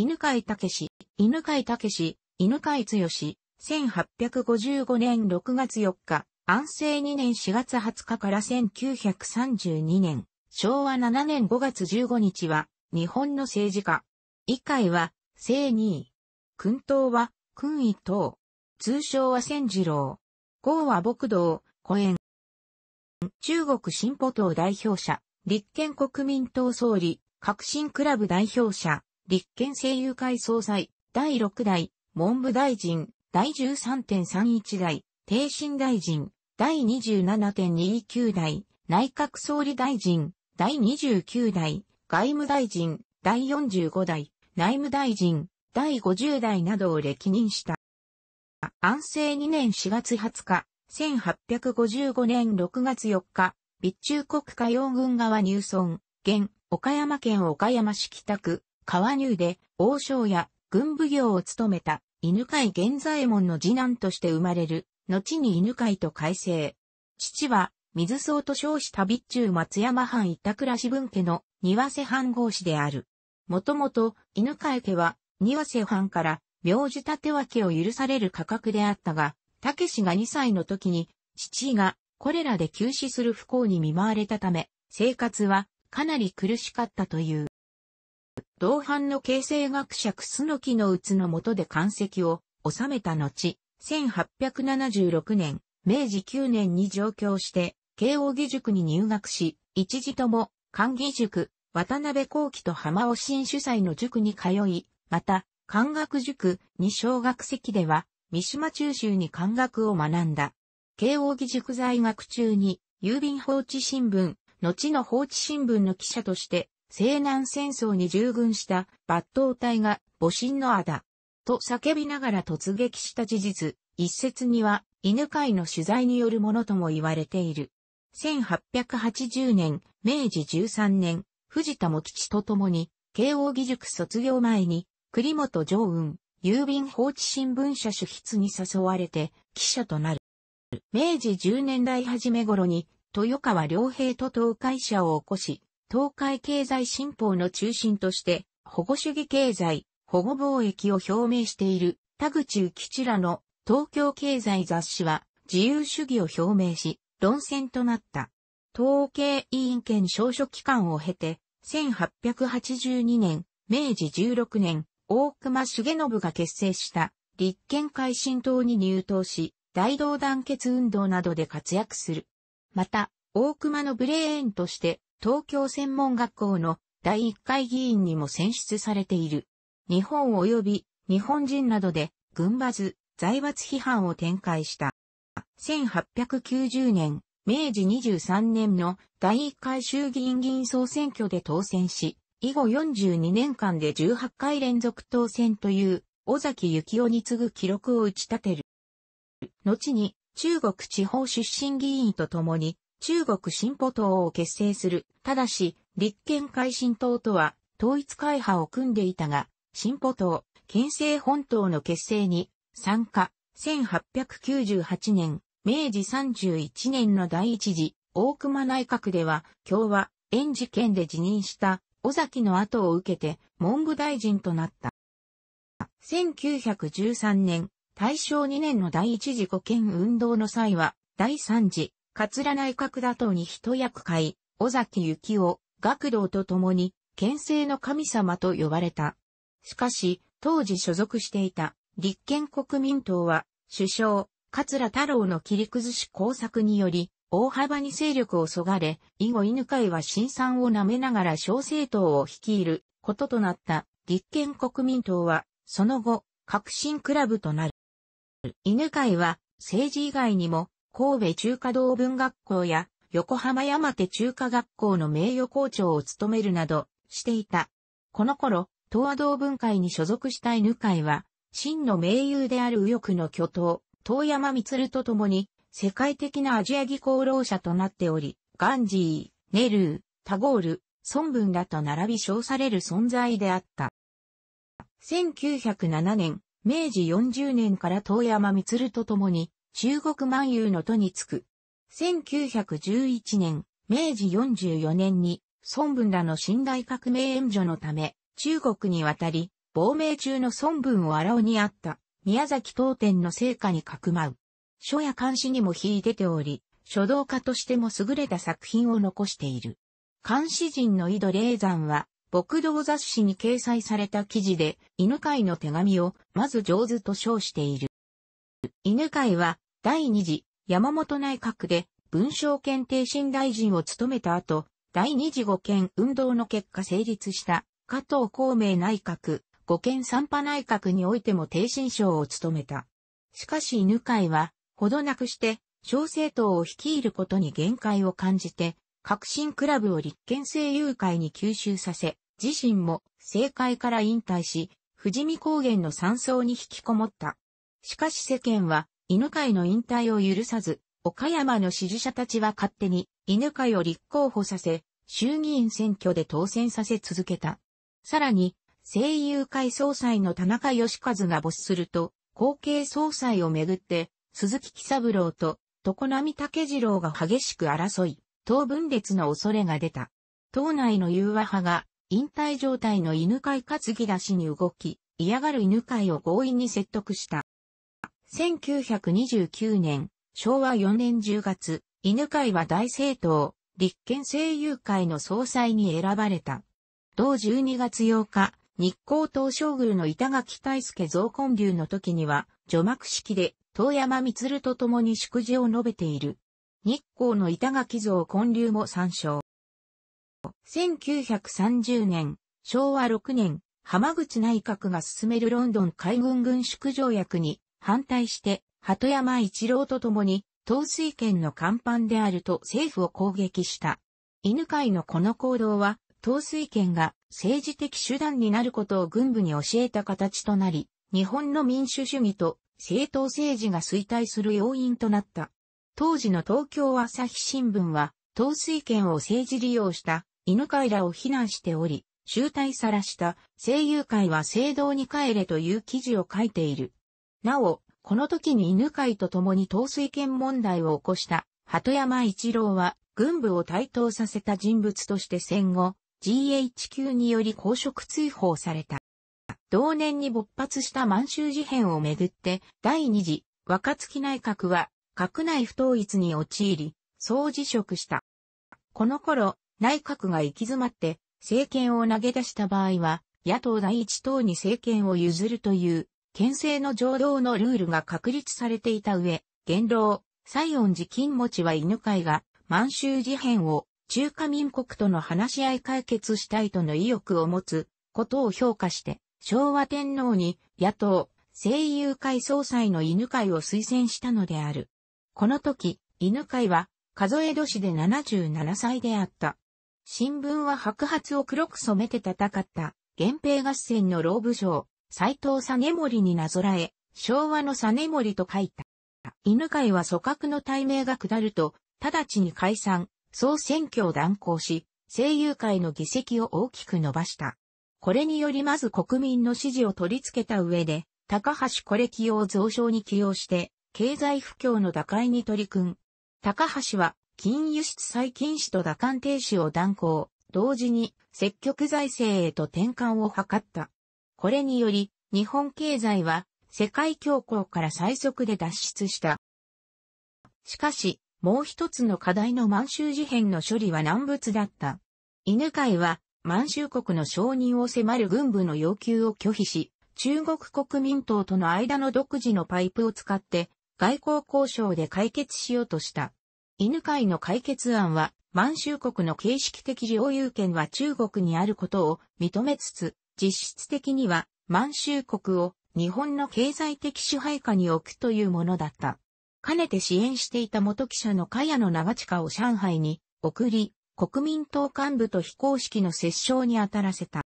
犬飼武氏、犬飼武氏、犬飼剛志、1855年6月4日、安政2年4月20日から1932年、昭和7年5月15日は、日本の政治家。以会は、正二位。君党は、君一党。通称は千次郎。号は牧道、古園。中国進歩党代表者、立憲国民党総理、革新クラブ代表者、立憲政友会総裁、第6代、文部大臣、第13.31代、定身大臣、第27.29代、内閣総理大臣、第29代、外務大臣、第45代、内務大臣、第50代などを歴任した。安政2年4月20日、1855年6月4日、備中国家洋軍側入村、現、岡山県岡山市北区、川乳で王将や軍部業を務めた犬飼源左衛門の次男として生まれる、後に犬飼と改正。父は水草と称した備中松山藩板倉支分家の庭瀬藩合氏である。もともと犬飼家は庭瀬藩から名字立て分けを許される価格であったが、武氏が2歳の時に父がこれらで急死する不幸に見舞われたため、生活はかなり苦しかったという。同伴の形成学者楠木の鬱の下で漢籍を収めた後、1876年、明治9年に上京して、慶應義塾に入学し、一時とも、漢義塾、渡辺幸喜と浜尾新主催の塾に通い、また、漢学塾に小学籍では、三島中州に漢学を学んだ。慶應義塾在学中に、郵便放置新聞、後の放置新聞の記者として、西南戦争に従軍した抜刀隊が母親のあだ、と叫びながら突撃した事実、一説には犬飼の取材によるものとも言われている。1880年、明治13年、藤田茂吉と共に、慶応義塾卒業前に、栗本常雲、郵便放置新聞社主筆に誘われて、記者となる。明治10年代初め頃に、豊川良平と東海社を起こし、東海経済新報の中心として、保護主義経済、保護貿易を表明している田口幸吉らの東京経済雑誌は自由主義を表明し、論戦となった。統計委員権少書期間を経て、1882年、明治16年、大隈重信が結成した立憲改進党に入党し、大同団結運動などで活躍する。また、大隈のブレーンとして東京専門学校の第1回議員にも選出されている。日本及び日本人などで軍閥、財閥批判を展開した。1890年、明治23年の第1回衆議院議員総選挙で当選し、以後42年間で18回連続当選という尾崎幸雄に次ぐ記録を打ち立てる。後に中国地方出身議員と共に中国進歩党を結成する。ただし、立憲改新党とは、統一会派を組んでいたが、進歩党、県政本党の結成に参加。1898年、明治31年の第一次、大熊内閣では、共和、園事件で辞任した、尾崎の後を受けて、文部大臣となった。1913年、大正2年の第一次五憲運動の際は、第三次、桂内閣打倒に一役買い、尾崎幸雄、学童と共に、県政の神様と呼ばれた。しかし、当時所属していた立憲国民党は、首相、桂太郎の切り崩し工作により、大幅に勢力をそがれ、以後犬飼は新参を舐めながら小政党を率いることとなった立憲国民党は、その後、革新クラブとなる。犬飼は政治以外にも神戸中華道文学校や横浜山手中華学校の名誉校長を務めるなどしていた。この頃、東亜道文会に所属した犬会は、真の名優である右翼の巨頭、遠山光と共に、世界的なアジア技功労者となっており、ガンジー、ネルー、タゴール、孫文らと並び称される存在であった。1907年、明治40年から遠山光と共に、中国万有の都につく。1911年、明治44年に、孫文らの信頼革命援助のため、中国に渡り、亡命中の孫文を荒尾にあった、宮崎当店の成果にかくまう。書や漢詩にも引いており、書道家としても優れた作品を残している。漢詩人の井戸霊山は、牧道雑誌に掲載された記事で、犬飼の手紙を、まず上手と称している。犬飼は、第2次山本内閣で文章検定新大臣を務めた後、第2次五権運動の結果成立した加藤孔明内閣、五権三派内閣においても低心省を務めた。しかし犬飼は、ほどなくして、小政党を率いることに限界を感じて、革新クラブを立憲政友会に吸収させ、自身も政界から引退し、富士見高原の山荘に引きこもった。しかし世間は、犬飼の引退を許さず、岡山の支持者たちは勝手に犬飼を立候補させ、衆議院選挙で当選させ続けた。さらに、声優会総裁の田中義和が没すると、後継総裁をめぐって、鈴木喜三郎と常波武次郎が激しく争い、党分裂の恐れが出た。党内の融和派が引退状態の犬飼担ぎ出しに動き、嫌がる犬飼を強引に説得した。1929年、昭和4年10月、犬会は大政党、立憲政友会の総裁に選ばれた。同12月8日、日光東照宮の板垣大輔増根流の時には、除幕式で、遠山光と共に祝辞を述べている。日光の板垣像建流も参照。1930年、昭和6年、浜口内閣が進めるロンドン海軍軍縮条約に反対して、鳩山一郎と共に、東水県の甲板であると政府を攻撃した。犬飼のこの行動は、東水県が政治的手段になることを軍部に教えた形となり、日本の民主主義と政党政治が衰退する要因となった。当時の東京朝日新聞は、東水県を政治利用した犬飼らを非難しており、集大さらした声優会は聖堂に帰れという記事を書いている。なお、この時に犬飼と共に統帥権問題を起こした、鳩山一郎は、軍部を台頭させた人物として戦後、GHQ により公職追放された。同年に勃発した満州事変をめぐって、第二次、若月内閣は、閣内不統一に陥り、総辞職した。この頃、内閣が行き詰まって、政権を投げ出した場合は、野党第一党に政権を譲るという県政の上道のルールが確立されていた上、元老、西恩寺金持ちは犬飼が満州事変を中華民国との話し合い解決したいとの意欲を持つことを評価して、昭和天皇に野党、声優会総裁の犬会を推薦したのである。この時、犬会は数え年で77歳であった。新聞は白髪を黒く染めて戦った、源平合戦の老部将、斎藤実リになぞらえ、昭和の実リと書いた。犬飼は組閣の対名が下ると、直ちに解散、総選挙を断行し、声優会の議席を大きく伸ばした。これによりまず国民の支持を取り付けた上で、高橋これ起用増床に起用して、経済不況の打開に取り組む。高橋は、金輸出再禁止と打艦停止を断行、同時に積極財政へと転換を図った。これにより、日本経済は世界恐慌から最速で脱出した。しかし、もう一つの課題の満州事変の処理は難物だった。犬飼は満州国の承認を迫る軍部の要求を拒否し、中国国民党との間の独自のパイプを使って外交交渉で解決しようとした。犬飼の解決案は満州国の形式的領有権は中国にあることを認めつつ、実質的には満州国を日本の経済的支配下に置くというものだった。かねて支援していた元記者の茅野長近を上海に送り、国民党幹部と非公式の折衝に当たらせた。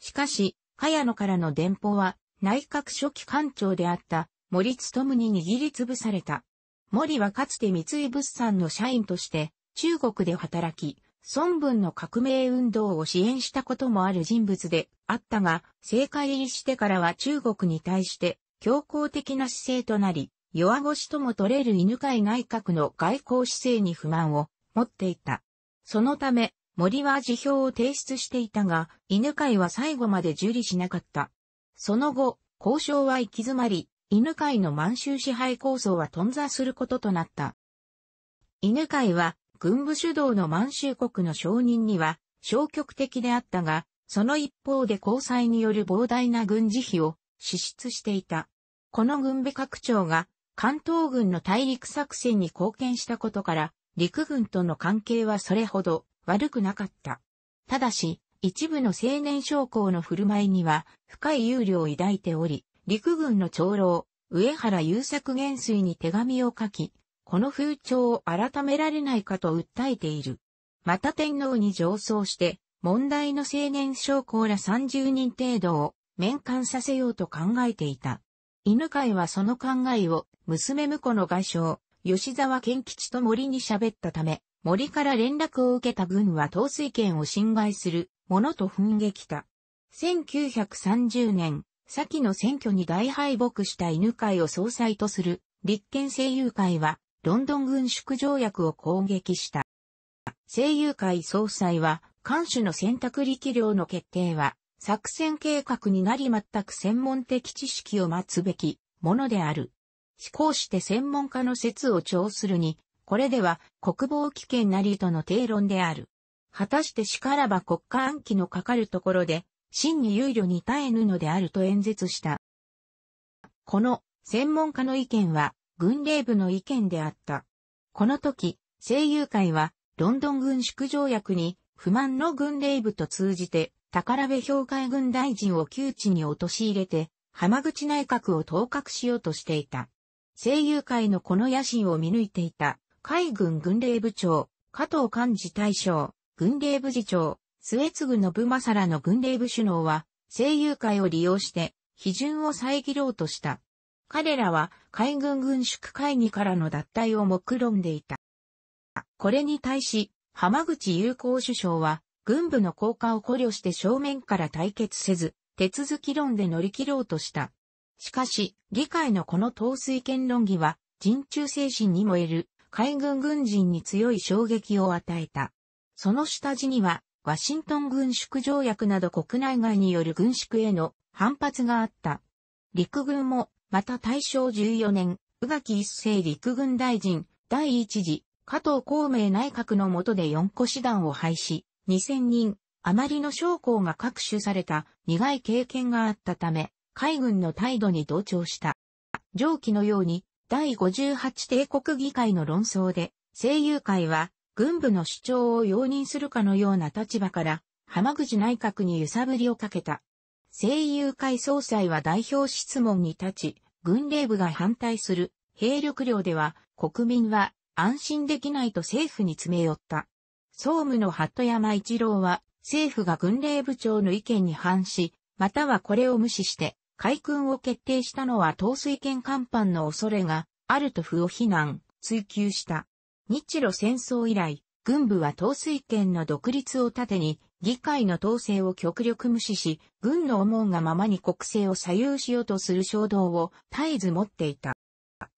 しかし、茅野からの電報は内閣初期官庁であった森務に握りつぶされた。森はかつて三井物産の社員として中国で働き、孫文の革命運動を支援したこともある人物であったが、政界入りしてからは中国に対して強硬的な姿勢となり、弱腰とも取れる犬飼内閣の外交姿勢に不満を持っていた。そのため、森は辞表を提出していたが、犬飼は最後まで受理しなかった。その後、交渉は行き詰まり、犬飼の満州支配構想は頓挫することとなった。犬飼は軍部主導の満州国の承認には消極的であったが、その一方で交際による膨大な軍事費を支出していた。この軍備拡張が関東軍の大陸作戦に貢献したことから、陸軍との関係はそれほど悪くなかった。ただし、一部の青年将校の振る舞いには深い憂慮を抱いており、陸軍の長老、上原優作元帥に手紙を書き、この風潮を改められないかと訴えている。また天皇に上奏して、問題の青年将校ら30人程度を面観させようと考えていた。犬飼はその考えを娘婿の外相、吉沢健吉と森に喋ったため、森から連絡を受けた軍は統帥権を侵害するものと踏ん化。きた。1930年、先の選挙に大敗北した犬会を総裁とする立憲政友会はロンドン軍縮条約を攻撃した。声優会総裁は、艦首の選択力量の決定は、作戦計画になり全く専門的知識を待つべきものである。思考して専門家の説を調するに、これでは国防危険なりとの定論である。果たしてしからば国家暗記のかかるところで、真に憂慮に耐えぬのであると演説した。この専門家の意見は軍令部の意見であった。この時、声優会は、ロンドン軍縮条約に、不満の軍令部と通じて、宝部評会軍大臣を窮地に陥れて、浜口内閣を統括しようとしていた。声優会のこの野心を見抜いていた、海軍軍令部長、加藤幹事大将、軍令部次長、末継の部マの軍令部首脳は、声優会を利用して、批准を遮ろうとした。彼らは海軍軍縮会議からの脱退を目論んでいた。これに対し、浜口友好首相は、軍部の降下を考慮して正面から対決せず、手続き論で乗り切ろうとした。しかし、議会のこの統帥権論議は、人中精神に燃える海軍軍人に強い衝撃を与えた。その下地には、ワシントン軍縮条約など国内外による軍縮への反発があった。陸軍もまた大正14年、宇垣一世陸軍大臣、第一次、加藤孔明内閣の下で四個師団を廃止、2000人、まりの将校が各種された苦い経験があったため、海軍の態度に同調した。上記のように、第58帝国議会の論争で、声優会は、軍部の主張を容認するかのような立場から、浜口内閣に揺さぶりをかけた。声優会総裁は代表質問に立ち、軍令部が反対する兵力量では国民は安心できないと政府に詰め寄った。総務の鳩山一郎は政府が軍令部長の意見に反し、またはこれを無視して海訓を決定したのは統水圏干犯の恐れがあると不を非難、追求した。日露戦争以来、軍部は統水圏の独立を盾に議会の統制を極力無視し、軍の思うがままに国政を左右しようとする衝動を絶えず持っていた。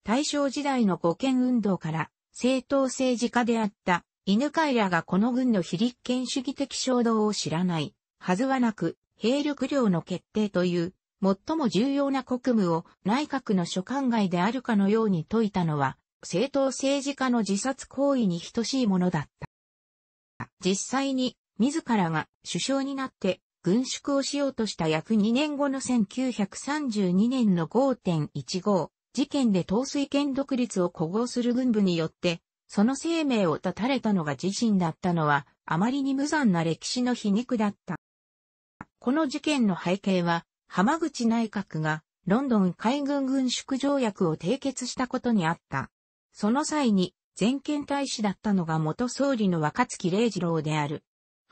大正時代の五権運動から、政党政治家であった、犬飼らがこの軍の非立憲主義的衝動を知らない、はずはなく、兵力量の決定という、最も重要な国務を内閣の所管外であるかのように説いたのは、政党政治家の自殺行為に等しいものだった。実際に自らが首相になって軍縮をしようとした約2年後の1932年の5.15事件で統帥権独立を古豪する軍部によって、その生命を絶たれたのが自身だったのは、あまりに無残な歴史の皮肉だった。この事件の背景は、浜口内閣がロンドン海軍軍縮条約を締結したことにあった。その際に、全権大使だったのが元総理の若月礼二郎である。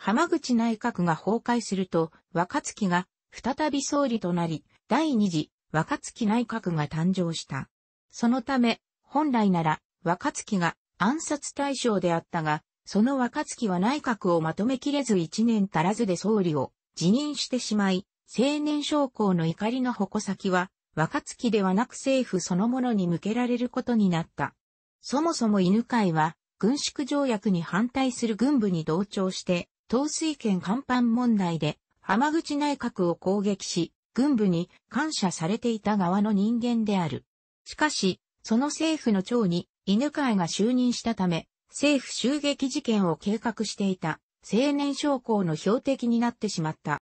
浜口内閣が崩壊すると、若月が再び総理となり、第二次若月内閣が誕生した。そのため、本来なら若月が暗殺対象であったが、その若月は内閣をまとめきれず一年足らずで総理を辞任してしまい、青年将校の怒りの矛先は、若月ではなく政府そのものに向けられることになった。そもそも犬飼は、軍縮条約に反対する軍部に同調して、統帥権甲板問題で浜口内閣を攻撃し、軍部に感謝されていた側の人間である。しかし、その政府の長に犬飼が就任したため、政府襲撃事件を計画していた青年将校の標的になってしまった。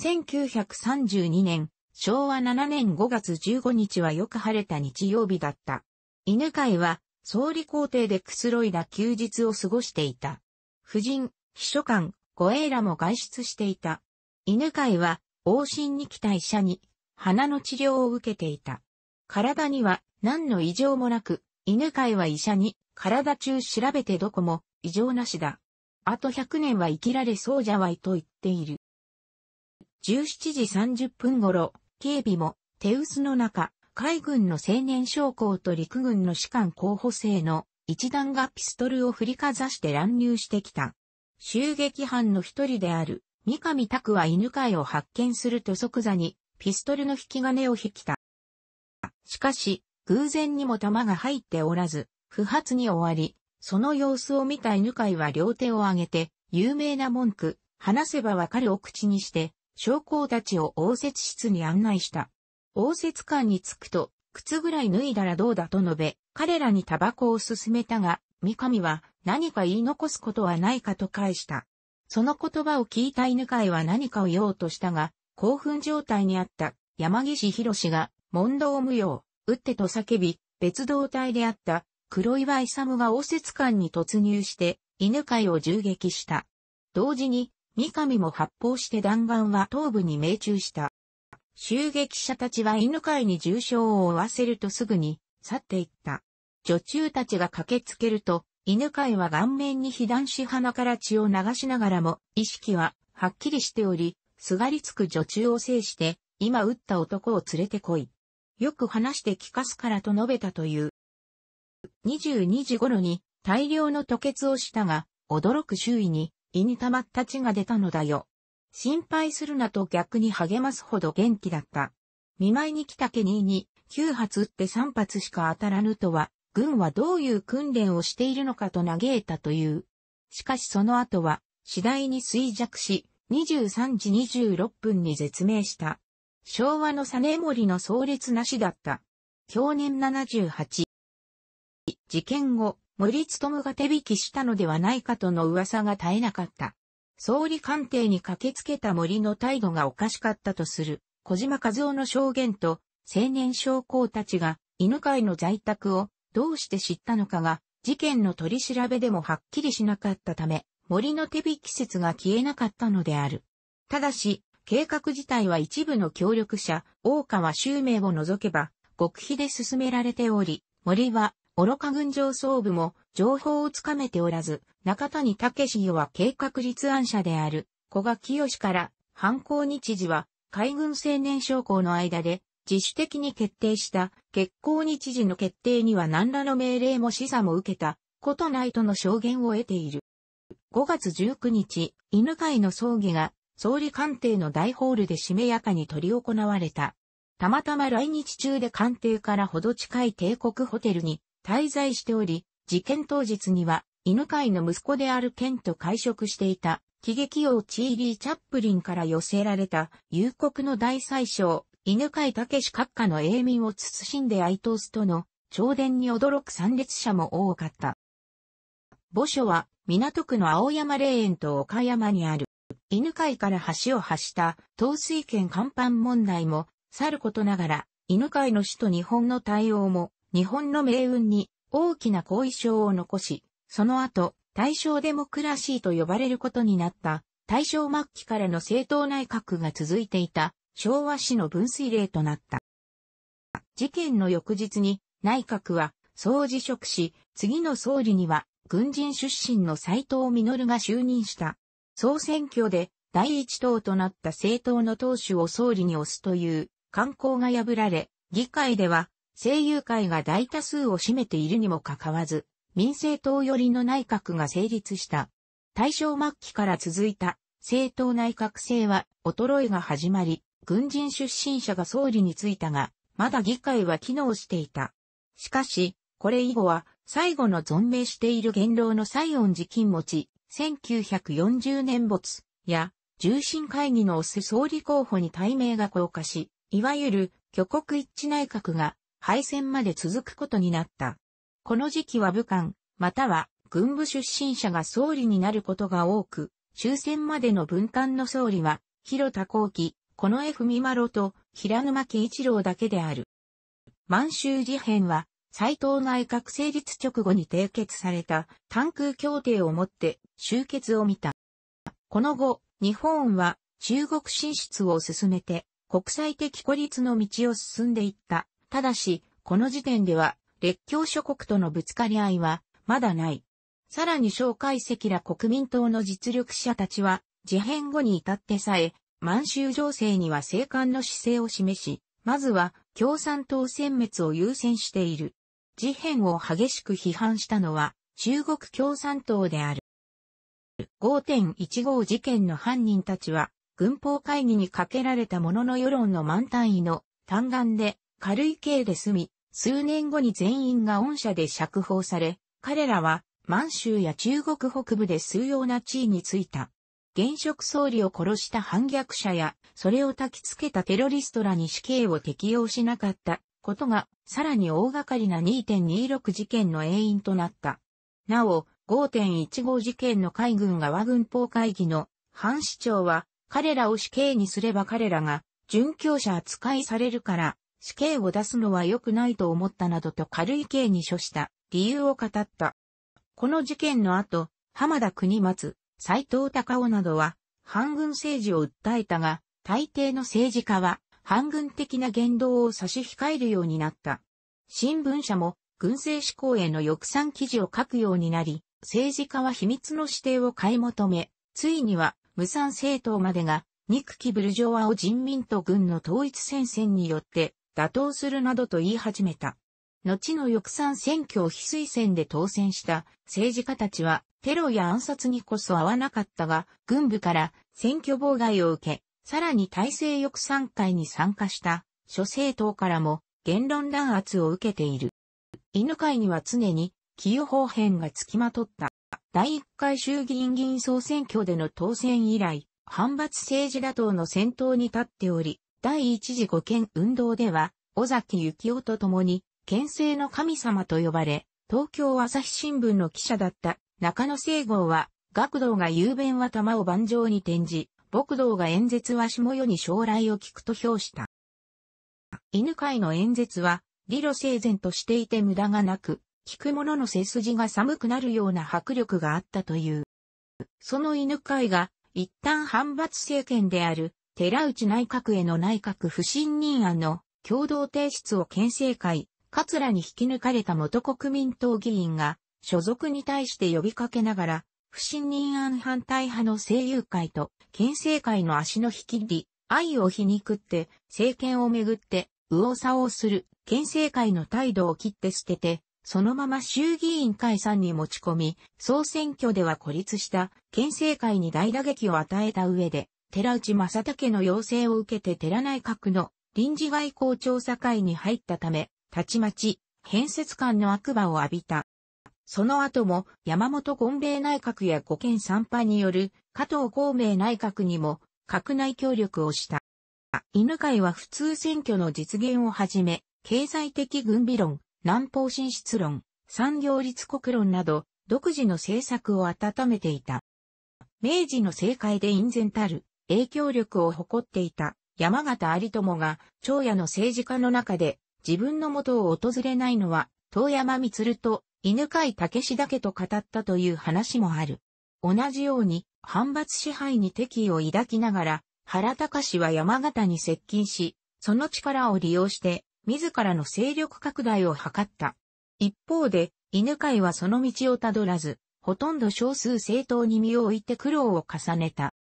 1932年、昭和7年5月15日はよく晴れた日曜日だった。犬飼は総理公邸でくつろいだ休日を過ごしていた。夫人、秘書官、護衛らも外出していた。犬飼は、往診に来た医者に、鼻の治療を受けていた。体には何の異常もなく、犬飼は医者に、体中調べてどこも異常なしだ。あと100年は生きられそうじゃわいと言っている。17時30分頃、警備も、手薄の中、海軍の青年将校と陸軍の士官候補生の一団がピストルを振りかざして乱入してきた。襲撃犯の一人である、三上拓は犬飼を発見すると即座に、ピストルの引き金を引きた。しかし、偶然にも弾が入っておらず、不発に終わり、その様子を見た犬飼は両手を上げて、有名な文句、話せばわかるお口にして、将校たちを応接室に案内した。応接館に着くと、靴ぐらい脱いだらどうだと述べ、彼らにタバコを勧めたが、三上は何か言い残すことはないかと返した。その言葉を聞いた犬飼は何かを言おうとしたが、興奮状態にあった山岸博が、問答無用、打ってと叫び、別動隊であった黒岩勇が応接官に突入して、犬飼を銃撃した。同時に、三上も発砲して弾丸は頭部に命中した。襲撃者たちは犬飼に重傷を負わせるとすぐに去っていった。女中たちが駆けつけると、犬飼は顔面に被弾し鼻から血を流しながらも、意識は、はっきりしており、すがりつく女中を制して、今撃った男を連れてこい。よく話して聞かすからと述べたという。22時頃に、大量の吐血をしたが、驚く周囲に、胃に溜まった血が出たのだよ。心配するなと逆に励ますほど元気だった。見舞いに来たケニーに、9発撃って3発しか当たらぬとは、軍はどういう訓練をしているのかと嘆いたという。しかしその後は、次第に衰弱し、23時26分に絶命した。昭和の実盛の壮烈なしだった。去年78。事件後、森務が手引きしたのではないかとの噂が絶えなかった。総理官邸に駆けつけた森の態度がおかしかったとする、小島和夫の証言と、青年将校たちが、犬飼の在宅をどうして知ったのかが、事件の取り調べでもはっきりしなかったため、森の手引き説が消えなかったのである。ただし、計画自体は一部の協力者、大川襲名を除けば、極秘で進められており、森は、愚か軍上層部も情報をつかめておらず、中谷武史は計画立案者である、古賀清から、犯行日時は、海軍青年将校の間で、自主的に決定した結婚日時の決定には何らの命令も示唆も受けたことないとの証言を得ている。5月19日、犬飼の葬儀が総理官邸の大ホールでしめやかに取り行われた。たまたま来日中で官邸からほど近い帝国ホテルに滞在しており、事件当日には犬飼の息子であるケンと会食していた喜劇王チーリー・チャップリンから寄せられた、夕刻の大祭相、犬飼武士閣下の英民を慎んで哀悼すとの、朝殿に驚く参列者も多かった。墓所は、港区の青山霊園と岡山にある、犬飼から橋を発した東水圏甲板問題も、さることながら、犬飼の死と日本の対応も、日本の命運に大きな後遺症を残し、その後、大正デモクラシーと呼ばれることになった、大正末期からの政党内閣が続いていた昭和史の分水嶺となった。事件の翌日に内閣は総辞職し、次の総理には軍人出身の斎藤実が就任した。総選挙で第一党となった政党の党首を総理に推すという慣行が破られ、議会では声優会が大多数を占めているにもかかわらず、民政党寄りの内閣が成立した。大正末期から続いた政党内閣制は衰えが始まり、軍人出身者が総理に就いたが、まだ議会は機能していた。しかし、これ以後は、最後の存命している元老の西恩寺金持ち、1940年没、や、重臣会議のオす総理候補に対名が降下し、いわゆる、挙国一致内閣が、敗戦まで続くことになった。この時期は武漢、または、軍部出身者が総理になることが多く、終戦までの文官の総理は、広田光輝、この F・ ミマロと平沼木一郎だけである。満州事変は、斎藤内閣成立直後に締結された単空協定をもって終結を見た。この後、日本は中国進出を進めて国際的孤立の道を進んでいった。ただし、この時点では列強諸国とのぶつかり合いはまだない。さらに蒋介石ら国民党の実力者たちは事変後に至ってさえ満州情勢には静観の姿勢を示し、まずは共産党殲滅を優先している。事変を激しく批判したのは中国共産党である。5.15事件の犯人たちは、軍法会議にかけられたものの世論の満単位の単眼で軽い刑で済み、数年後に全員が恩赦で釈放され、彼らは満州や中国北部で数様な地位についた。現職総理を殺した反逆者や、それを焚きつけたテロリストらに死刑を適用しなかったことが、さらに大掛かりな2.26事件の原因となった。なお、5.15事件の海軍側軍法会議の反市長は、彼らを死刑にすれば彼らが、殉教者扱いされるから、死刑を出すのは良くないと思ったなどと軽い刑に処した理由を語った。この事件の後、浜田国松、斎藤隆夫などは、反軍政治を訴えたが、大抵の政治家は、反軍的な言動を差し控えるようになった。新聞社も、軍政志向への抑散記事を書くようになり、政治家は秘密の指定を買い求め、ついには、無産政党までが、憎きブルジョワを人民と軍の統一戦線によって打倒するなどと言い始めた。後の翼賛選挙を非推薦で当選した政治家たちはテロや暗殺にこそ合わなかったが、軍部から選挙妨害を受け、さらに体制翼賛会に参加した諸政党からも言論弾圧を受けている。犬会には常に与方変が付きまとった第1回衆議院議員総選挙での当選以来、反発政治打倒の先頭に立っており、第一次五県運動では、尾崎幸雄と共に、県政の神様と呼ばれ、東京朝日新聞の記者だった中野聖号は、学童が雄弁は玉を盤上に転じ、牧道が演説は下世に将来を聞くと評した。犬飼の演説は、理路整然としていて無駄がなく、聞く者の背筋が寒くなるような迫力があったという。その犬飼が、一旦反発政権である、寺内内閣への内閣不信任案の共同提出を県政会、桂に引き抜かれた元国民党議員が、所属に対して呼びかけながら、不信任案反対派の声優会と県政会の足の引きり、愛を皮肉って政権をめぐって右往左往する県政会の態度を切って捨てて、そのまま衆議院解散に持ち込み、総選挙では孤立した県政会に大打撃を与えた上で、寺内正武の要請を受けて寺内閣の臨時外交調査会に入ったため、たちまち、変節感の悪魔を浴びた。その後も山本権米内閣や五県参派による加藤孔明内閣にも閣内協力をした。犬飼は普通選挙の実現をはじめ、経済的軍備論、南方進出論、産業立国論など、独自の政策を温めていた。明治の政界で隠然たる影響力を誇っていた山形有友が長野の政治家の中で自分の元を訪れないのは遠山光と犬飼武士だけと語ったという話もある。同じように、反発支配に敵意を抱きながら、原隆は山形に接近し、その力を利用して、自らの勢力拡大を図った。一方で、犬飼はその道をたどらず、ほとんど少数政党に身を置いて苦労を重ねた。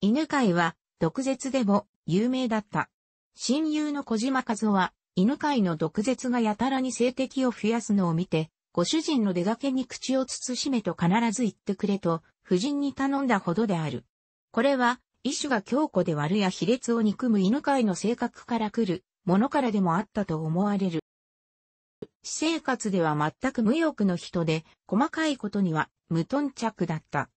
犬飼は、毒舌でも有名だった。親友の小島和夫は、犬飼の毒舌がやたらに性的を増やすのを見て、ご主人の出掛けに口を慎めと必ず言ってくれと、夫人に頼んだほどである。これは、医師が強固で悪や卑劣を憎む犬飼の性格から来る、ものからでもあったと思われる。私生活では全く無欲の人で、細かいことには無頓着だった。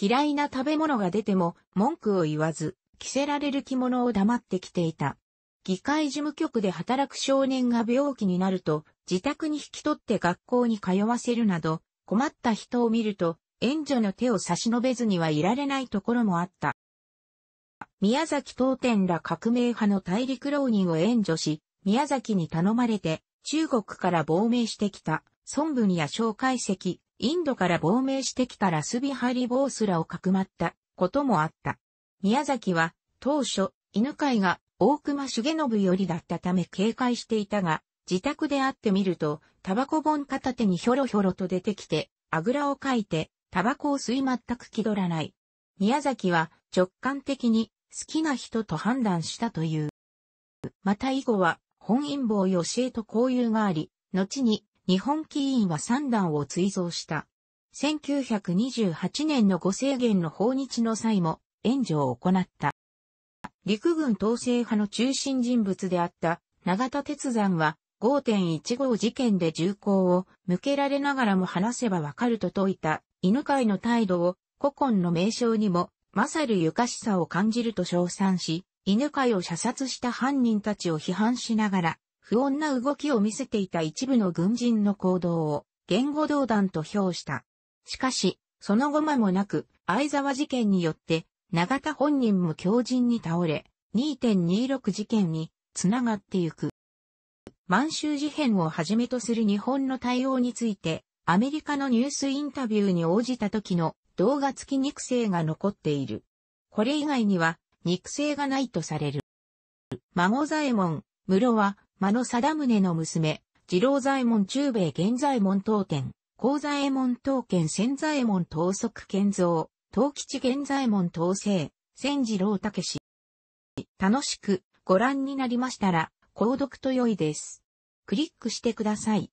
嫌いな食べ物が出ても文句を言わず、着せられる着物を黙ってきていた。議会事務局で働く少年が病気になると、自宅に引き取って学校に通わせるなど、困った人を見ると、援助の手を差し伸べずにはいられないところもあった。宮崎東天ら革命派の大陸浪人を援助し、宮崎に頼まれて、中国から亡命してきた、孫文や蒋介石、インドから亡命してきたラスビハリ・坊すスらをかくまったこともあった。宮崎は、当初、犬飼が大隈重信よりだったため警戒していたが、自宅で会ってみると、タバコ本片手にひょろひょろと出てきて、あぐらをかいて、タバコを吸い全く気取らない。宮崎は直感的に好きな人と判断したという。また以後は本因坊しえと交友があり、後に日本棋院は三段を追贈した。1928年のご制限の訪日の際も援助を行った。陸軍統制派の中心人物であった永田鉄山は5.15事件で銃口を向けられながらも話せばわかると説いた犬飼の態度を古今の名称にも勝るゆかしさを感じると称賛し、犬飼を射殺した犯人たちを批判しながら、不穏な動きを見せていた一部の軍人の行動を言語道断と評した。しかし、その後間もなく、相沢事件によって永田本人も強靭に倒れ、2.26事件に繋がってゆく。満州事変をはじめとする日本の対応について、アメリカのニュースインタビューに応じた時の動画付き肉声が残っている。これ以外には肉声がないとされる。孫左衛門、室は、間の貞宗の娘、二郎左衛門中米現左衛門当店、高左衛門当県千左衛門東足建造、東吉現在門東西、千次郎武士楽しくご覧になりましたら、購読と良いです。クリックしてください。